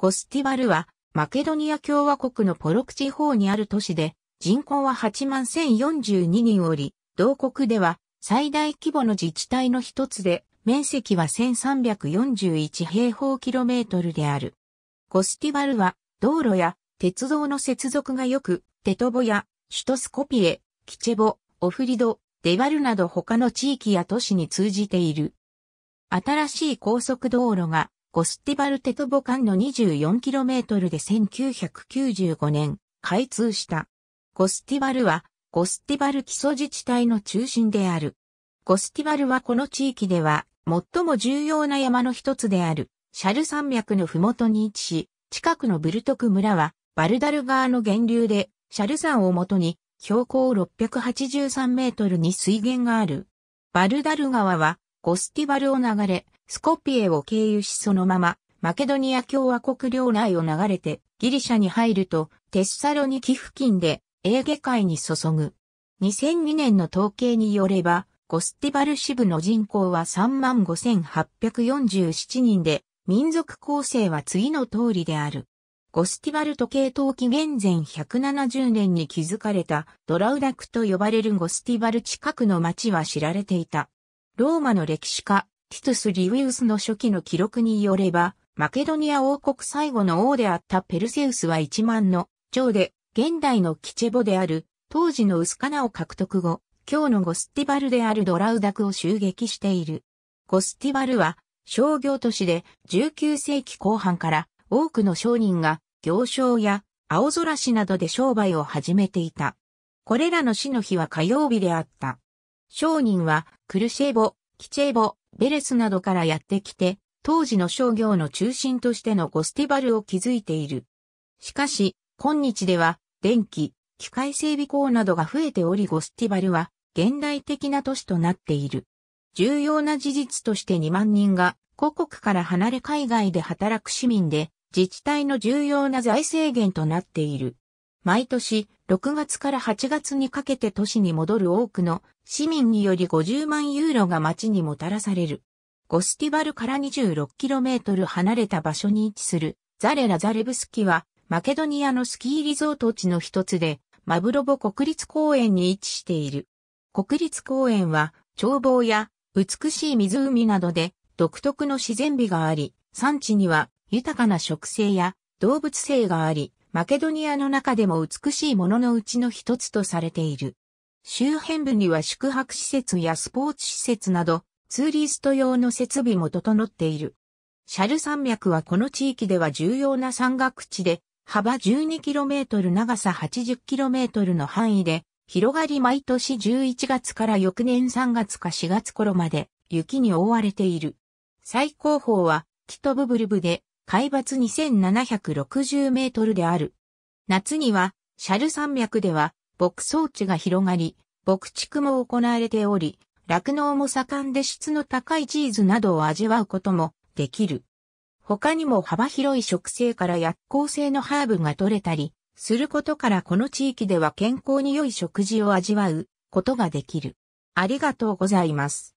ゴスティバルは、マケドニア共和国のポロク地方にある都市で、人口は8万1042人おり、同国では最大規模の自治体の一つで、面積は1341平方キロメートルである。ゴスティバルは、道路や鉄道の接続が良く、テトボや、シュトスコピエ、キチェボ、オフリド、デバルなど他の地域や都市に通じている。新しい高速道路がゴスティバルテトボ間の 24km で1995年開通した。ゴスティバルはゴスティバル基礎自治体の中心である。ゴスティバルはこの地域では最も重要な山の一つであるシャル山脈のふもとに位置し、近くのブルトク村はバルダル川の源流でシャル山をもとに標高683メートルに水源がある。バルダル川はゴスティバルを流れ、スコピエを経由しそのまま、マケドニア共和国領内を流れて、ギリシャに入ると、テッサロニキ付近で、エーゲ海に注ぐ。2002年の統計によれば、ゴスティバル支部の人口は35,847人で、民族構成は次の通りである。ゴスティバル時計統紀元前170年に築かれたドラウダクと呼ばれるゴスティバル近くの町は知られていた。ローマの歴史家ティトス・リウィウスの初期の記録によれば、マケドニア王国最後の王であったペルセウスは1万の長で、現代のキチェボである、当時のウスカナを獲得後、今日のゴスティバルであるドラウダクを襲撃している。ゴスティバルは商業都市で19世紀後半から多くの商人が行商や青空市などで商売を始めていた。これらの市の日は火曜日であった。商人はクルシェボ、キチェボ、ベレスなどからやってきて、当時の商業の中心としてのゴスティバルを築いている。しかし、今日では、電気、機械整備工などが増えておりゴスティバルは、現代的な都市となっている。重要な事実として2万人が、故国から離れ海外で働く市民で、自治体の重要な財政源となっている。毎年6月から8月にかけて都市に戻る多くの市民により50万ユーロが街にもたらされる。ゴスティバルから2 6トル離れた場所に位置するザレラ・ザレブスキはマケドニアのスキーリゾート地の一つでマブロボ国立公園に位置している。国立公園は眺望や美しい湖などで独特の自然美があり、産地には豊かな植生や動物性があり、マケドニアの中でも美しいもののうちの一つとされている。周辺部には宿泊施設やスポーツ施設など、ツーリスト用の設備も整っている。シャル山脈はこの地域では重要な山岳地で、幅 12km 長さ 80km の範囲で、広がり毎年11月から翌年3月か4月頃まで雪に覆われている。最高峰はキトブブルブで海抜2760メートルである。夏には、シャル山脈では、牧草地が広がり、牧畜も行われており、酪農も盛んで質の高いチーズなどを味わうこともできる。他にも幅広い植生から薬効性のハーブが取れたり、することからこの地域では健康に良い食事を味わうことができる。ありがとうございます。